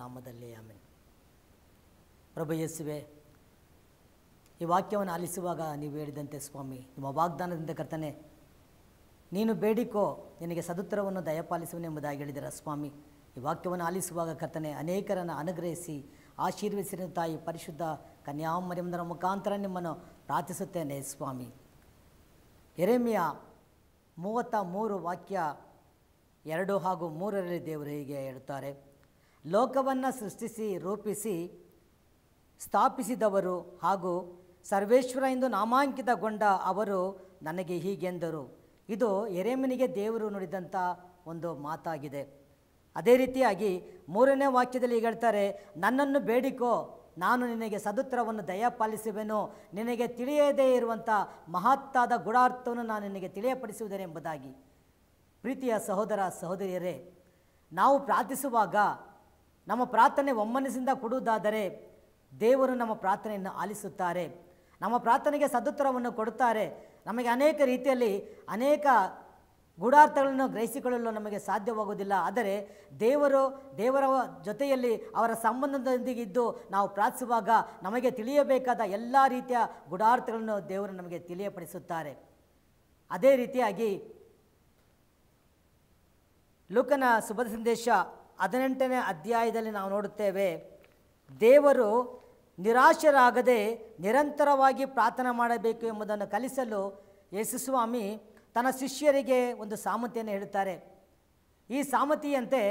ನಾಮದಲ್ಲಿ ಆಮೇಲೆ ಪ್ರಭು ಯೇಸುವೆ ಈ ವಾಕ್ಯವನ್ನು ಆಲಿಸುವಾಗ ನೀವು ಹೇಳಿದಂತೆ ಸ್ವಾಮಿ ನಿಮ್ಮ ವಾಗ್ದಾನದಿಂದ ಕರ್ತನೆ ನೀನು ಬೇಡಿಕೋ ನಿನಗೆ ಸದುತ್ತರವನ್ನು ದಯಪಾಲಿಸುವನು ಎಂಬುದಾಗಿ ಹೇಳಿದರ ಸ್ವಾಮಿ ಈ ವಾಕ್ಯವನ್ನು ಆಲಿಸುವಾಗ ಕರ್ತನೆ ಅನೇಕರನ್ನು ಅನುಗ್ರಹಿಸಿ ಆಶೀರ್ವದಿಸಿದ ತಾಯಿ ಪರಿಶುದ್ಧ ಕನ್ಯಾಮರಿಂದರ ಮುಖಾಂತರ ನಿಮ್ಮನ್ನು ಪ್ರಾರ್ಥಿಸುತ್ತೇನೆ ಸ್ವಾಮಿ ಎರೆಮಿಯ ಮೂವತ್ತ ಮೂರು ವಾಕ್ಯ ಎರಡು ಹಾಗೂ ಮೂರರಲ್ಲಿ ದೇವರು ಹೀಗೆ ಹೇಳುತ್ತಾರೆ ಲೋಕವನ್ನು ಸೃಷ್ಟಿಸಿ ರೂಪಿಸಿ ಸ್ಥಾಪಿಸಿದವರು ಹಾಗೂ ಸರ್ವೇಶ್ವರ ಎಂದು ನಾಮಾಂಕಿತಗೊಂಡ ಅವರು ನನಗೆ ಹೀಗೆಂದರು ಇದು ಎರೆಮನಿಗೆ ದೇವರು ನುಡಿದಂಥ ಒಂದು ಮಾತಾಗಿದೆ ಅದೇ ರೀತಿಯಾಗಿ ಮೂರನೇ ವಾಕ್ಯದಲ್ಲಿ ಹೇಳ್ತಾರೆ ನನ್ನನ್ನು ಬೇಡಿಕೋ ನಾನು ನಿನಗೆ ಸದುತ್ತರವನ್ನು ದಯಪಾಲಿಸುವೆನು ನಿನಗೆ ತಿಳಿಯದೇ ಇರುವಂಥ ಮಹತ್ತಾದ ಗುಣಾರ್ಥವನ್ನು ನಾನು ನಿನಗೆ ತಿಳಿಯಪಡಿಸುವುದೇನೆಂಬುದಾಗಿ ಪ್ರೀತಿಯ ಸಹೋದರ ಸಹೋದರಿಯರೇ ನಾವು ಪ್ರಾರ್ಥಿಸುವಾಗ ನಮ್ಮ ಪ್ರಾರ್ಥನೆ ಒಮ್ಮನಿಸಿಂದ ಕೊಡುವುದಾದರೆ ದೇವರು ನಮ್ಮ ಪ್ರಾರ್ಥನೆಯನ್ನು ಆಲಿಸುತ್ತಾರೆ ನಮ್ಮ ಪ್ರಾರ್ಥನೆಗೆ ಸದುತ್ತರವನ್ನು ಕೊಡುತ್ತಾರೆ ನಮಗೆ ಅನೇಕ ರೀತಿಯಲ್ಲಿ ಅನೇಕ ಗೂಢಾರ್ಥಗಳನ್ನು ಗ್ರಹಿಸಿಕೊಳ್ಳಲು ನಮಗೆ ಸಾಧ್ಯವಾಗುವುದಿಲ್ಲ ಆದರೆ ದೇವರು ದೇವರ ಜೊತೆಯಲ್ಲಿ ಅವರ ಸಂಬಂಧದೊಂದಿಗೆ ಇದ್ದು ನಾವು ಪ್ರಾರ್ಥಿಸುವಾಗ ನಮಗೆ ತಿಳಿಯಬೇಕಾದ ಎಲ್ಲ ರೀತಿಯ ಗೂಢಾರ್ಥಗಳನ್ನು ದೇವರು ನಮಗೆ ತಿಳಿಯಪಡಿಸುತ್ತಾರೆ ಅದೇ ರೀತಿಯಾಗಿ ಲೋಕನ ಶುಭ ಸಂದೇಶ ಹದಿನೆಂಟನೇ ಅಧ್ಯಾಯದಲ್ಲಿ ನಾವು ನೋಡುತ್ತೇವೆ ದೇವರು ನಿರಾಶರಾಗದೆ ನಿರಂತರವಾಗಿ ಪ್ರಾರ್ಥನೆ ಮಾಡಬೇಕು ಎಂಬುದನ್ನು ಕಲಿಸಲು ಯೇಸುಸ್ವಾಮಿ ತನ್ನ ಶಿಷ್ಯರಿಗೆ ಒಂದು ಸಾಮತಿಯನ್ನು ಹೇಳುತ್ತಾರೆ ಈ ಸಾಮತಿಯಂತೆ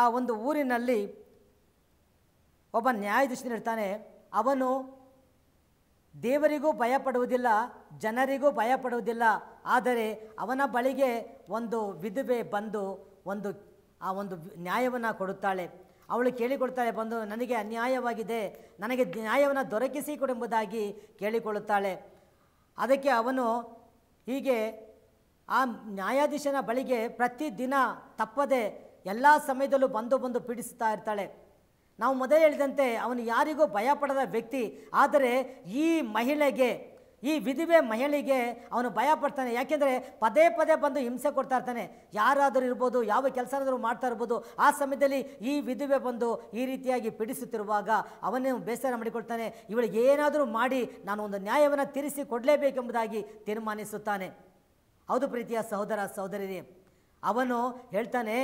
ಆ ಒಂದು ಊರಿನಲ್ಲಿ ಒಬ್ಬ ನ್ಯಾಯಾಧೀಶನಿರ್ತಾನೆ ಅವನು ದೇವರಿಗೂ ಭಯಪಡುವುದಿಲ್ಲ ಜನರಿಗೂ ಭಯಪಡುವುದಿಲ್ಲ ಆದರೆ ಅವನ ಬಳಿಗೆ ಒಂದು ವಿಧವೆ ಬಂದು ಒಂದು ಆ ಒಂದು ನ್ಯಾಯವನ್ನು ಕೊಡುತ್ತಾಳೆ ಅವಳು ಕೇಳಿಕೊಡ್ತಾಳೆ ಬಂದು ನನಗೆ ಅನ್ಯಾಯವಾಗಿದೆ ನನಗೆ ನ್ಯಾಯವನ್ನು ದೊರಕಿಸಿ ಕೊಡೆಂಬುದಾಗಿ ಕೇಳಿಕೊಳ್ಳುತ್ತಾಳೆ ಅದಕ್ಕೆ ಅವನು ಹೀಗೆ ಆ ನ್ಯಾಯಾಧೀಶನ ಬಳಿಗೆ ಪ್ರತಿದಿನ ತಪ್ಪದೆ ಎಲ್ಲ ಸಮಯದಲ್ಲೂ ಬಂದು ಬಂದು ಪೀಡಿಸ್ತಾ ಇರ್ತಾಳೆ ನಾವು ಮೊದಲೇ ಹೇಳಿದಂತೆ ಅವನು ಯಾರಿಗೂ ಭಯಪಡದ ವ್ಯಕ್ತಿ ಆದರೆ ಈ ಮಹಿಳೆಗೆ ಈ ವಿಧಿವೆ ಮಹಿಳೆಗೆ ಅವನು ಭಯ ಪಡ್ತಾನೆ ಯಾಕೆಂದರೆ ಪದೇ ಪದೇ ಬಂದು ಹಿಂಸೆ ಕೊಡ್ತಾ ಇರ್ತಾನೆ ಯಾರಾದರೂ ಇರ್ಬೋದು ಯಾವ ಕೆಲಸನಾದರೂ ಮಾಡ್ತಾ ಇರ್ಬೋದು ಆ ಸಮಯದಲ್ಲಿ ಈ ವಿಧಿವೆ ಬಂದು ಈ ರೀತಿಯಾಗಿ ಪೀಡಿಸುತ್ತಿರುವಾಗ ಅವನೇ ಬೇಸರ ಮಾಡಿಕೊಡ್ತಾನೆ ಇವಳಿಗೆ ಏನಾದರೂ ಮಾಡಿ ನಾನು ಒಂದು ನ್ಯಾಯವನ್ನು ತೀರಿಸಿ ಕೊಡಲೇಬೇಕೆಂಬುದಾಗಿ ತೀರ್ಮಾನಿಸುತ್ತಾನೆ ಹೌದು ಪ್ರೀತಿಯ ಸಹೋದರ ಸಹೋದರಿ ಅವನು ಹೇಳ್ತಾನೆ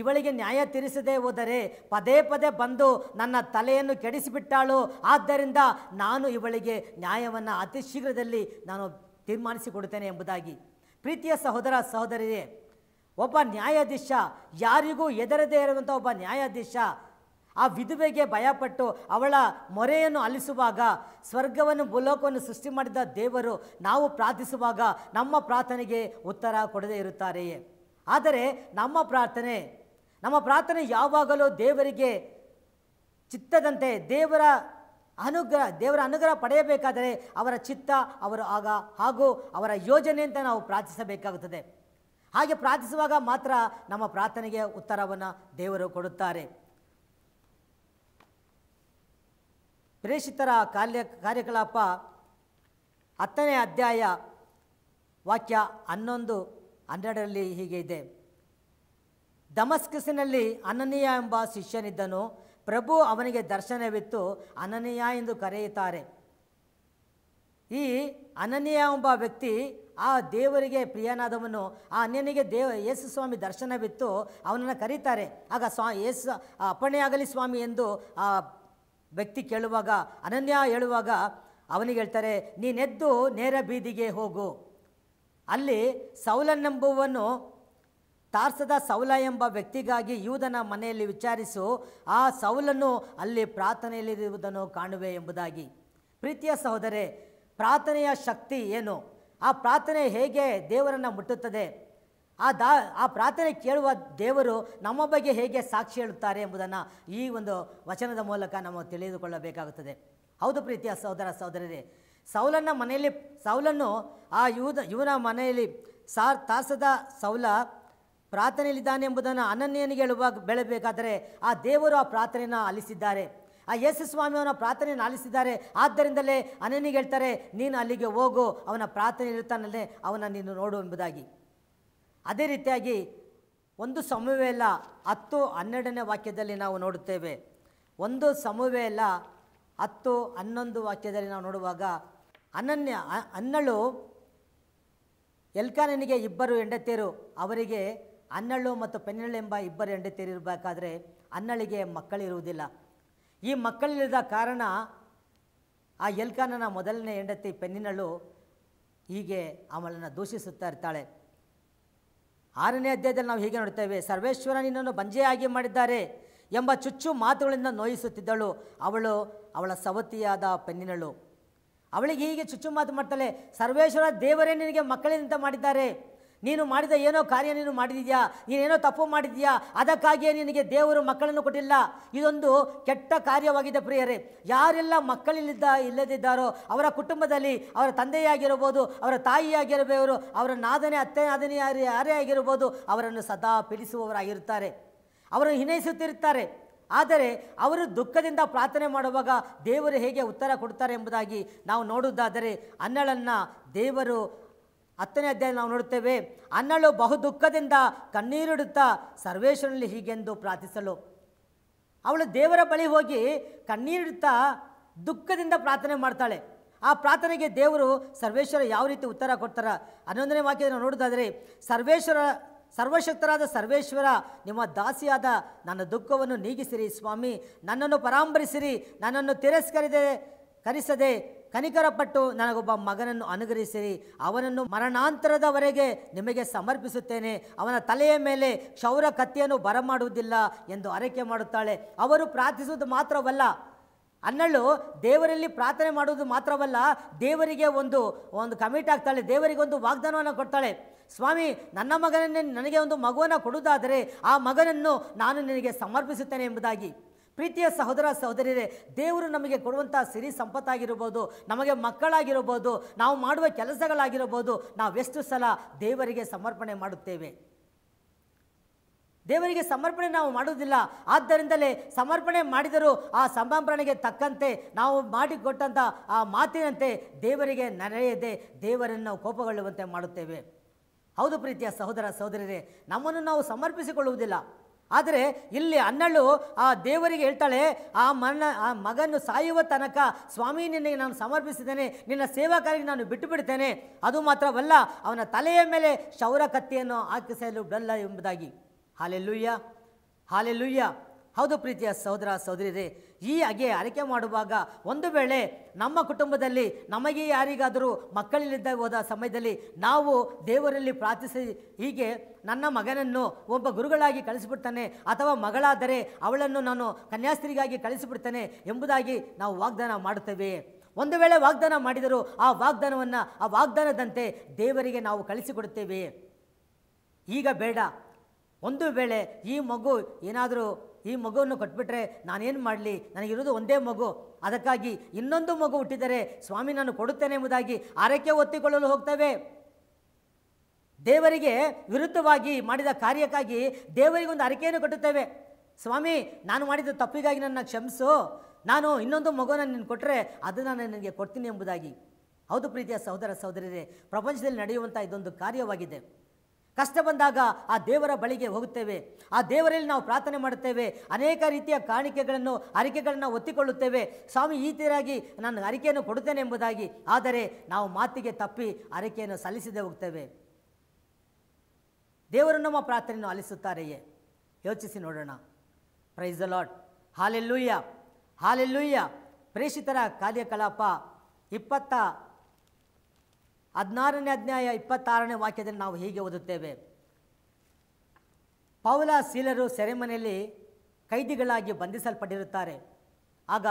ಇವಳಿಗೆ ನ್ಯಾಯ ತೀರಿಸದೇ ಹೋದರೆ ಪದೇ ಪದೇ ಬಂದು ನನ್ನ ತಲೆಯನ್ನು ಕೆಡಿಸಿಬಿಟ್ಟಾಳು ಆದ್ದರಿಂದ ನಾನು ಇವಳಿಗೆ ನ್ಯಾಯವನ್ನು ಅತಿ ಶೀಘ್ರದಲ್ಲಿ ನಾನು ತೀರ್ಮಾನಿಸಿಕೊಡುತ್ತೇನೆ ಎಂಬುದಾಗಿ ಪ್ರೀತಿಯ ಸಹೋದರ ಸಹೋದರಿಯೇ ಒಬ್ಬ ನ್ಯಾಯಾಧೀಶ ಯಾರಿಗೂ ಎದರದೇ ಇರುವಂಥ ಒಬ್ಬ ನ್ಯಾಯಾಧೀಶ ಆ ವಿಧುವೆಗೆ ಭಯಪಟ್ಟು ಅವಳ ಮೊರೆಯನ್ನು ಅಲಿಸುವಾಗ ಸ್ವರ್ಗವನ್ನು ಭೂಲೋಕವನ್ನು ಸೃಷ್ಟಿ ಮಾಡಿದ ದೇವರು ನಾವು ಪ್ರಾರ್ಥಿಸುವಾಗ ನಮ್ಮ ಪ್ರಾರ್ಥನೆಗೆ ಉತ್ತರ ಕೊಡದೇ ಇರುತ್ತಾರೆಯೇ ಆದರೆ ನಮ್ಮ ಪ್ರಾರ್ಥನೆ ನಮ್ಮ ಪ್ರಾರ್ಥನೆ ಯಾವಾಗಲೂ ದೇವರಿಗೆ ಚಿತ್ತದಂತೆ ದೇವರ ಅನುಗ್ರಹ ದೇವರ ಅನುಗ್ರಹ ಪಡೆಯಬೇಕಾದರೆ ಅವರ ಚಿತ್ತ ಅವರು ಆಗ ಹಾಗೂ ಅವರ ಯೋಜನೆ ಅಂತ ನಾವು ಪ್ರಾರ್ಥಿಸಬೇಕಾಗುತ್ತದೆ ಹಾಗೆ ಪ್ರಾರ್ಥಿಸುವಾಗ ಮಾತ್ರ ನಮ್ಮ ಪ್ರಾರ್ಥನೆಗೆ ಉತ್ತರವನ್ನು ದೇವರು ಕೊಡುತ್ತಾರೆ ಪ್ರೇಷಿತರ ಕಾರ್ಯ ಕಾರ್ಯಕಲಾಪ ಹತ್ತನೇ ಅಧ್ಯಾಯ ವಾಕ್ಯ ಹನ್ನೊಂದು ಹನ್ನೆರಡರಲ್ಲಿ ಹೀಗೆ ಇದೆ ಧಮಸ್ಕಸಿನಲ್ಲಿ ಅನನೀಯ ಎಂಬ ಶಿಷ್ಯನಿದ್ದನು ಪ್ರಭು ಅವನಿಗೆ ದರ್ಶನವಿತ್ತು ಅನನೀಯ ಎಂದು ಕರೆಯುತ್ತಾರೆ ಈ ಅನನೀಯ ಎಂಬ ವ್ಯಕ್ತಿ ಆ ದೇವರಿಗೆ ಪ್ರಿಯನಾದವನು ಆ ಅನ್ಯನಿಗೆ ದೇವ ಯೇಸು ಸ್ವಾಮಿ ದರ್ಶನವಿತ್ತು ಅವನನ್ನು ಕರೀತಾರೆ ಆಗ ಸ್ವಾ ಯೇಸು ಅಪ್ಪಣೆಯಾಗಲಿ ಸ್ವಾಮಿ ಎಂದು ಆ ವ್ಯಕ್ತಿ ಕೇಳುವಾಗ ಅನನ್ಯ ಹೇಳುವಾಗ ಅವನಿಗೆ ಹೇಳ್ತಾರೆ ನೀನೆದ್ದು ನೇರ ಬೀದಿಗೆ ಹೋಗು ಅಲ್ಲಿ ಸೌಲನೆಂಬುವನು ತಾರ್ಸದ ಸೌಲ ಎಂಬ ವ್ಯಕ್ತಿಗಾಗಿ ಯೂದನ ಮನೆಯಲ್ಲಿ ವಿಚಾರಿಸು ಆ ಸೌಲನ್ನು ಅಲ್ಲಿ ಪ್ರಾರ್ಥನೆಯಲ್ಲಿರುವುದನ್ನು ಕಾಣುವೆ ಎಂಬುದಾಗಿ ಪ್ರೀತಿಯ ಸಹೋದರೆ ಪ್ರಾರ್ಥನೆಯ ಶಕ್ತಿ ಏನು ಆ ಪ್ರಾರ್ಥನೆ ಹೇಗೆ ದೇವರನ್ನು ಮುಟ್ಟುತ್ತದೆ ಆ ದಾ ಆ ಪ್ರಾರ್ಥನೆ ಕೇಳುವ ದೇವರು ನಮ್ಮ ಬಗ್ಗೆ ಹೇಗೆ ಸಾಕ್ಷಿ ಹೇಳುತ್ತಾರೆ ಎಂಬುದನ್ನು ಈ ಒಂದು ವಚನದ ಮೂಲಕ ನಾವು ತಿಳಿದುಕೊಳ್ಳಬೇಕಾಗುತ್ತದೆ ಹೌದು ಪ್ರೀತಿಯ ಸಹೋದರ ಸಹೋದರರೇ ಸೌಲನ ಮನೆಯಲ್ಲಿ ಸೌಲನ್ನು ಆ ಯುವ ಇವನ ಮನೆಯಲ್ಲಿ ಸಾರ್ ತಾಸದ ಸೌಲ ಪ್ರಾರ್ಥನೆಯಲ್ಲಿದ್ದಾನೆ ಎಂಬುದನ್ನು ಅನನ್ಯನಿಗೆ ಹೇಳುವಾಗ ಬೆಳಬೇಕಾದರೆ ಆ ದೇವರು ಆ ಪ್ರಾರ್ಥನೆಯನ್ನು ಆಲಿಸಿದ್ದಾರೆ ಆ ಯೇಸು ಸ್ವಾಮಿ ಅವನ ಪ್ರಾರ್ಥನೆಯನ್ನು ಆಲಿಸಿದ್ದಾರೆ ಆದ್ದರಿಂದಲೇ ಅನನಿಗೆ ಹೇಳ್ತಾರೆ ನೀನು ಅಲ್ಲಿಗೆ ಹೋಗು ಅವನ ಪ್ರಾರ್ಥನೆ ಇರುತ್ತಾನಲ್ಲೇ ಅವನ ನೀನು ನೋಡು ಎಂಬುದಾಗಿ ಅದೇ ರೀತಿಯಾಗಿ ಒಂದು ಎಲ್ಲ ಹತ್ತು ಹನ್ನೆರಡನೇ ವಾಕ್ಯದಲ್ಲಿ ನಾವು ನೋಡುತ್ತೇವೆ ಒಂದು ಸಮುವೇಲ ಹತ್ತು ಹನ್ನೊಂದು ವಾಕ್ಯದಲ್ಲಿ ನಾವು ನೋಡುವಾಗ ಅನನ್ಯ ಅನ್ನಳು ಎಲ್ಕಾನನಿಗೆ ಇಬ್ಬರು ಹೆಂಡತಿಯರು ಅವರಿಗೆ ಅನ್ನಳು ಮತ್ತು ಎಂಬ ಇಬ್ಬರು ಹೆಂಡತಿಯರು ಇರಬೇಕಾದ್ರೆ ಅನ್ನಳಿಗೆ ಮಕ್ಕಳಿರುವುದಿಲ್ಲ ಈ ಮಕ್ಕಳಿಲ್ಲದ ಕಾರಣ ಆ ಎಲ್ಕಾನನ ಮೊದಲನೇ ಹೆಂಡತಿ ಪೆನ್ನಿನಳು ಹೀಗೆ ಅವಳನ್ನು ದೂಷಿಸುತ್ತಾ ಇರ್ತಾಳೆ ಆರನೇ ಅಧ್ಯಾಯದಲ್ಲಿ ನಾವು ಹೀಗೆ ನೋಡ್ತೇವೆ ನಿನ್ನನ್ನು ಬಂಜೆಯಾಗಿ ಮಾಡಿದ್ದಾರೆ ಎಂಬ ಚುಚ್ಚು ಮಾತುಗಳಿಂದ ನೋಯಿಸುತ್ತಿದ್ದಳು ಅವಳು ಅವಳ ಸವತಿಯಾದ ಪೆನ್ನಿನಳು ಅವಳಿಗೆ ಹೀಗೆ ಚುಚ್ಚು ಮಾತು ಮಾಡ್ತಾಳೆ ಸರ್ವೇಶ್ವರ ದೇವರೇ ನಿನಗೆ ಮಕ್ಕಳಿನಿಂದ ಮಾಡಿದ್ದಾರೆ ನೀನು ಮಾಡಿದ ಏನೋ ಕಾರ್ಯ ನೀನು ಮಾಡಿದೀಯಾ ನೀನೇನೋ ತಪ್ಪು ಮಾಡಿದೀಯಾ ಅದಕ್ಕಾಗಿಯೇ ನಿನಗೆ ದೇವರು ಮಕ್ಕಳನ್ನು ಕೊಟ್ಟಿಲ್ಲ ಇದೊಂದು ಕೆಟ್ಟ ಕಾರ್ಯವಾಗಿದೆ ಪ್ರಿಯರೇ ಯಾರೆಲ್ಲ ಮಕ್ಕಳಿಲ್ಲದ ಇಲ್ಲದಿದ್ದಾರೋ ಅವರ ಕುಟುಂಬದಲ್ಲಿ ಅವರ ತಂದೆಯಾಗಿರಬಹುದು ಅವರ ತಾಯಿಯಾಗಿರಬೇಕು ಅವರ ನಾದನೆ ಅತ್ತೆ ನಾದನಿ ಯಾರೇ ಯಾರೇ ಅವರನ್ನು ಸದಾ ಪೀಡಿಸುವವರಾಗಿರುತ್ತಾರೆ ಅವರನ್ನು ಹಿನೈಸುತ್ತಿರುತ್ತಾರೆ ಆದರೆ ಅವರು ದುಃಖದಿಂದ ಪ್ರಾರ್ಥನೆ ಮಾಡುವಾಗ ದೇವರು ಹೇಗೆ ಉತ್ತರ ಕೊಡ್ತಾರೆ ಎಂಬುದಾಗಿ ನಾವು ನೋಡುವುದಾದರೆ ಅನ್ನಳನ್ನು ದೇವರು ಹತ್ತನೇ ಅಧ್ಯಾಯ ನಾವು ನೋಡುತ್ತೇವೆ ಅನ್ನಳು ಬಹು ದುಃಖದಿಂದ ಕಣ್ಣೀರಿಡುತ್ತಾ ಸರ್ವೇಶ್ವರನಲ್ಲಿ ಹೀಗೆಂದು ಪ್ರಾರ್ಥಿಸಲು ಅವಳು ದೇವರ ಬಳಿ ಹೋಗಿ ಕಣ್ಣೀರಿಡುತ್ತಾ ದುಃಖದಿಂದ ಪ್ರಾರ್ಥನೆ ಮಾಡ್ತಾಳೆ ಆ ಪ್ರಾರ್ಥನೆಗೆ ದೇವರು ಸರ್ವೇಶ್ವರ ಯಾವ ರೀತಿ ಉತ್ತರ ಕೊಡ್ತಾರ ಹನ್ನೊಂದನೇ ವಾಕ್ಯ ನಾವು ನೋಡೋದಾದರೆ ಸರ್ವೇಶ್ವರ ಸರ್ವಶಕ್ತರಾದ ಸರ್ವೇಶ್ವರ ನಿಮ್ಮ ದಾಸಿಯಾದ ನನ್ನ ದುಃಖವನ್ನು ನೀಗಿಸಿರಿ ಸ್ವಾಮಿ ನನ್ನನ್ನು ಪರಾಂಬರಿಸಿರಿ ನನ್ನನ್ನು ತಿರಸ್ಕರಿದೆ ಕರಿಸದೆ ಕನಿಕರಪಟ್ಟು ನನಗೊಬ್ಬ ಮಗನನ್ನು ಅನುಗ್ರಹಿಸಿರಿ ಅವನನ್ನು ಮರಣಾಂತರದವರೆಗೆ ನಿಮಗೆ ಸಮರ್ಪಿಸುತ್ತೇನೆ ಅವನ ತಲೆಯ ಮೇಲೆ ಕ್ಷೌರ ಕತ್ತಿಯನ್ನು ಬರಮಾಡುವುದಿಲ್ಲ ಎಂದು ಅರಕೆ ಮಾಡುತ್ತಾಳೆ ಅವರು ಪ್ರಾರ್ಥಿಸುವುದು ಮಾತ್ರವಲ್ಲ ಅನ್ನಳು ದೇವರಲ್ಲಿ ಪ್ರಾರ್ಥನೆ ಮಾಡುವುದು ಮಾತ್ರವಲ್ಲ ದೇವರಿಗೆ ಒಂದು ಒಂದು ಕಮಿಟ್ ಆಗ್ತಾಳೆ ದೇವರಿಗೆ ಒಂದು ವಾಗ್ದಾನವನ್ನು ಕೊಡ್ತಾಳೆ ಸ್ವಾಮಿ ನನ್ನ ಮಗನನ್ನೇ ನನಗೆ ಒಂದು ಮಗುವನ್ನು ಕೊಡುವುದಾದರೆ ಆ ಮಗನನ್ನು ನಾನು ನಿನಗೆ ಸಮರ್ಪಿಸುತ್ತೇನೆ ಎಂಬುದಾಗಿ ಪ್ರೀತಿಯ ಸಹೋದರ ಸಹೋದರಿಯರೇ ದೇವರು ನಮಗೆ ಕೊಡುವಂಥ ಸಿರಿ ಸಂಪತ್ತಾಗಿರ್ಬೋದು ನಮಗೆ ಮಕ್ಕಳಾಗಿರ್ಬೋದು ನಾವು ಮಾಡುವ ಕೆಲಸಗಳಾಗಿರ್ಬೋದು ನಾವೆಷ್ಟು ಸಲ ದೇವರಿಗೆ ಸಮರ್ಪಣೆ ಮಾಡುತ್ತೇವೆ ದೇವರಿಗೆ ಸಮರ್ಪಣೆ ನಾವು ಮಾಡುವುದಿಲ್ಲ ಆದ್ದರಿಂದಲೇ ಸಮರ್ಪಣೆ ಮಾಡಿದರೂ ಆ ಸಂಭ್ರಮಣೆಗೆ ತಕ್ಕಂತೆ ನಾವು ಮಾಡಿಕೊಟ್ಟಂಥ ಆ ಮಾತಿನಂತೆ ದೇವರಿಗೆ ನೆರೆಯದೆ ದೇವರನ್ನು ಕೋಪಗೊಳ್ಳುವಂತೆ ಮಾಡುತ್ತೇವೆ ಹೌದು ಪ್ರೀತಿಯ ಸಹೋದರ ಸಹೋದರಿಯರೇ ನಮ್ಮನ್ನು ನಾವು ಸಮರ್ಪಿಸಿಕೊಳ್ಳುವುದಿಲ್ಲ ಆದರೆ ಇಲ್ಲಿ ಅನ್ನಳು ಆ ದೇವರಿಗೆ ಹೇಳ್ತಾಳೆ ಆ ಮನ್ನ ಆ ಮಗನ್ನು ಸಾಯುವ ತನಕ ಸ್ವಾಮಿ ನಿನಗೆ ನಾನು ಸಮರ್ಪಿಸಿದ್ದೇನೆ ನಿನ್ನ ಸೇವಾಕಾರಿಗೆ ನಾನು ಬಿಟ್ಟು ಬಿಡ್ತೇನೆ ಅದು ಮಾತ್ರವಲ್ಲ ಅವನ ತಲೆಯ ಮೇಲೆ ಶೌರ ಕತ್ತಿಯನ್ನು ಹಾಕಿಸಲು ಬಲ್ಲ ಎಂಬುದಾಗಿ ಹಾಲೆಲ್ಲುಯ್ಯ ಹಾಲೆಲ್ಲುಯ್ಯ ಹೌದು ಪ್ರೀತಿಯ ಸಹೋದರ ಸಹೋದರಿಯರೇ ಈ ಹಾಗೆ ಆರೈಕೆ ಮಾಡುವಾಗ ಒಂದು ವೇಳೆ ನಮ್ಮ ಕುಟುಂಬದಲ್ಲಿ ನಮಗೆ ಯಾರಿಗಾದರೂ ಮಕ್ಕಳಲ್ಲಿದ್ದ ಹೋದ ಸಮಯದಲ್ಲಿ ನಾವು ದೇವರಲ್ಲಿ ಪ್ರಾರ್ಥಿಸಿ ಹೀಗೆ ನನ್ನ ಮಗನನ್ನು ಒಬ್ಬ ಗುರುಗಳಾಗಿ ಕಳಿಸಿಬಿಡ್ತಾನೆ ಅಥವಾ ಮಗಳಾದರೆ ಅವಳನ್ನು ನಾನು ಕನ್ಯಾಸ್ತ್ರಿಗಾಗಿ ಕಳಿಸಿಬಿಡ್ತಾನೆ ಎಂಬುದಾಗಿ ನಾವು ವಾಗ್ದಾನ ಮಾಡುತ್ತೇವೆ ಒಂದು ವೇಳೆ ವಾಗ್ದಾನ ಮಾಡಿದರೂ ಆ ವಾಗ್ದಾನವನ್ನು ಆ ವಾಗ್ದಾನದಂತೆ ದೇವರಿಗೆ ನಾವು ಕಳಿಸಿಕೊಡುತ್ತೇವೆ ಈಗ ಬೇಡ ಒಂದು ವೇಳೆ ಈ ಮಗು ಏನಾದರೂ ಈ ಮಗುವನ್ನು ಕೊಟ್ಬಿಟ್ರೆ ನಾನೇನು ಮಾಡಲಿ ನನಗಿರೋದು ಒಂದೇ ಮಗು ಅದಕ್ಕಾಗಿ ಇನ್ನೊಂದು ಮಗು ಹುಟ್ಟಿದರೆ ಸ್ವಾಮಿ ನಾನು ಕೊಡುತ್ತೇನೆ ಎಂಬುದಾಗಿ ಆರೈಕೆ ಒತ್ತಿಕೊಳ್ಳಲು ಹೋಗ್ತವೆ ದೇವರಿಗೆ ವಿರುದ್ಧವಾಗಿ ಮಾಡಿದ ಕಾರ್ಯಕ್ಕಾಗಿ ದೇವರಿಗೊಂದು ಅರಿಕೆಯನ್ನು ಕಟ್ಟುತ್ತೇವೆ ಸ್ವಾಮಿ ನಾನು ಮಾಡಿದ ತಪ್ಪಿಗಾಗಿ ನನ್ನ ಕ್ಷಮಿಸು ನಾನು ಇನ್ನೊಂದು ಮಗುವನ್ನು ನೀನು ಕೊಟ್ಟರೆ ಅದನ್ನು ನನಗೆ ಕೊಡ್ತೀನಿ ಎಂಬುದಾಗಿ ಹೌದು ಪ್ರೀತಿಯ ಸಹೋದರ ಸಹೋದರಿಯರೇ ಪ್ರಪಂಚದಲ್ಲಿ ನಡೆಯುವಂಥ ಇದೊಂದು ಕಾರ್ಯವಾಗಿದೆ ಕಷ್ಟ ಬಂದಾಗ ಆ ದೇವರ ಬಳಿಗೆ ಹೋಗುತ್ತೇವೆ ಆ ದೇವರಲ್ಲಿ ನಾವು ಪ್ರಾರ್ಥನೆ ಮಾಡುತ್ತೇವೆ ಅನೇಕ ರೀತಿಯ ಕಾಣಿಕೆಗಳನ್ನು ಅರಿಕೆಗಳನ್ನು ಒತ್ತಿಕೊಳ್ಳುತ್ತೇವೆ ಸ್ವಾಮಿ ಈ ತೀರಾಗಿ ನಾನು ಅರಿಕೆಯನ್ನು ಕೊಡುತ್ತೇನೆ ಎಂಬುದಾಗಿ ಆದರೆ ನಾವು ಮಾತಿಗೆ ತಪ್ಪಿ ಅರಿಕೆಯನ್ನು ಸಲ್ಲಿಸದೆ ಹೋಗ್ತೇವೆ ದೇವರು ನಮ್ಮ ಪ್ರಾರ್ಥನೆಯನ್ನು ಆಲಿಸುತ್ತಾರೆಯೇ ಯೋಚಿಸಿ ನೋಡೋಣ ಪ್ರೈಸ್ ಲಾಟ್ ಹಾಲೆಲ್ಲೂಯ್ಯ ಹಾಲೆಲ್ಲೂಯ್ಯ ಪ್ರೇಷಿತರ ಕಾರ್ಯಕಲಾಪ ಇಪ್ಪತ್ತ ಹದಿನಾರನೇ ಅಧ್ಯಾಯ ಇಪ್ಪತ್ತಾರನೇ ವಾಕ್ಯದಲ್ಲಿ ನಾವು ಹೀಗೆ ಓದುತ್ತೇವೆ ಪೌಲ ಸೀಲರು ಸೆರೆಮನೆಯಲ್ಲಿ ಕೈದಿಗಳಾಗಿ ಬಂಧಿಸಲ್ಪಟ್ಟಿರುತ್ತಾರೆ ಆಗ